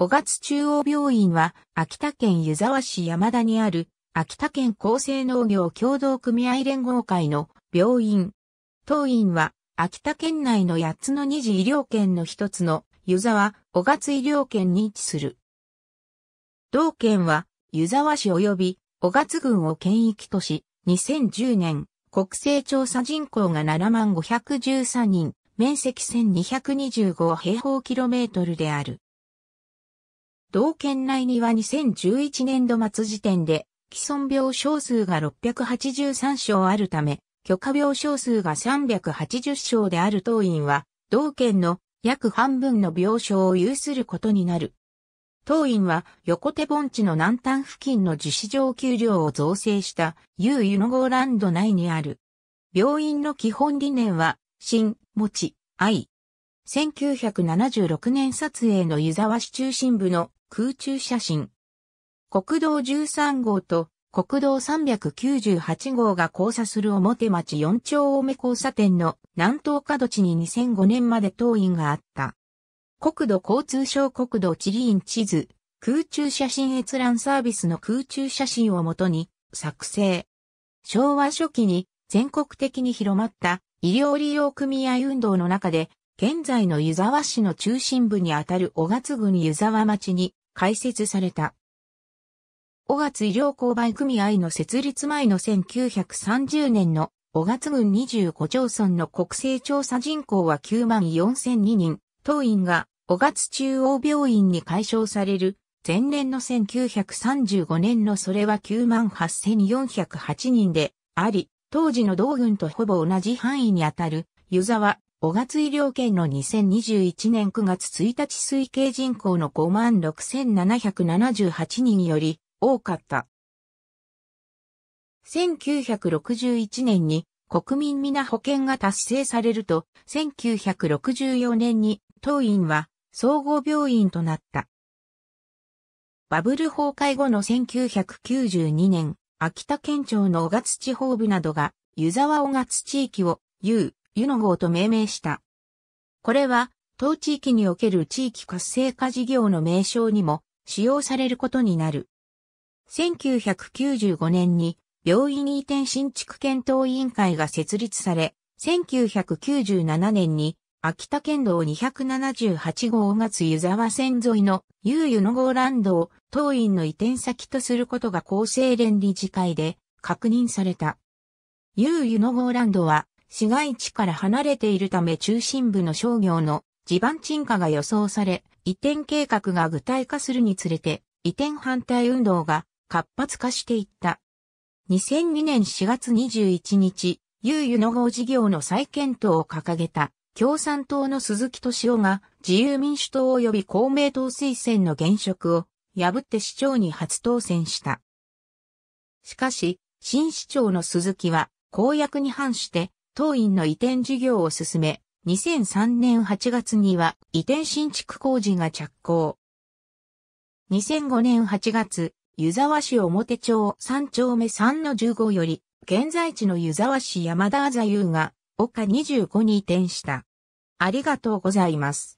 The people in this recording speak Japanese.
小月中央病院は、秋田県湯沢市山田にある、秋田県厚生農業協同組合連合会の病院。当院は、秋田県内の8つの2次医療圏の一つの湯沢、小月医療圏に位置する。同県は、湯沢市及び小月郡を県域とし、2010年、国勢調査人口が7万513人、面積1225平方キロメートルである。同県内には2011年度末時点で、既存病床数が683床あるため、許可病床数が380床である当院は、同県の約半分の病床を有することになる。当院は横手盆地の南端付近の樹脂上給料を造成した U ユノゴーランド内にある。病院の基本理念は、新、持ち、愛、1976年撮影の湯沢市中心部の空中写真。国道13号と国道398号が交差する表町4丁目交差点の南東角地に2005年まで当院があった。国土交通省国土地理院地図、空中写真閲覧サービスの空中写真をもとに作成。昭和初期に全国的に広まった医療利用組合運動の中で現在の湯沢市の中心部にあたる小月郡湯沢町に開設された。小月医療購買組合の設立前の1930年の小月郡25町村の国勢調査人口は9万4002人、当院が小月中央病院に解消される前年の1935年のそれは9万8408人であり、当時の同郡とほぼ同じ範囲にあたる湯沢、小月医療圏の2021年9月1日推計人口の56,778人より多かった。1961年に国民皆保険が達成されると、1964年に当院は総合病院となった。バブル崩壊後の1992年、秋田県庁の小勝地方部などが湯沢小勝地域を有、ユノ号と命名した。これは、当地域における地域活性化事業の名称にも使用されることになる。1995年に病院移転新築検討委員会が設立され、1997年に秋田県道278号月湯沢線沿いのユノの号ランドを当院の移転先とすることが厚生連理事会で確認された。ユノの号ランドは市街地から離れているため中心部の商業の地盤沈下が予想され、移転計画が具体化するにつれて、移転反対運動が活発化していった。2002年4月21日、悠々の号事業の再検討を掲げた共産党の鈴木敏夫が自由民主党及び公明党推薦の現職を破って市長に初当選した。しかし、新市長の鈴木は公約に反して当院の移転事業を進め、2003年8月には移転新築工事が着工。2005年8月、湯沢市表町3丁目3の15より、現在地の湯沢市山田あざゆうが、丘25に移転した。ありがとうございます。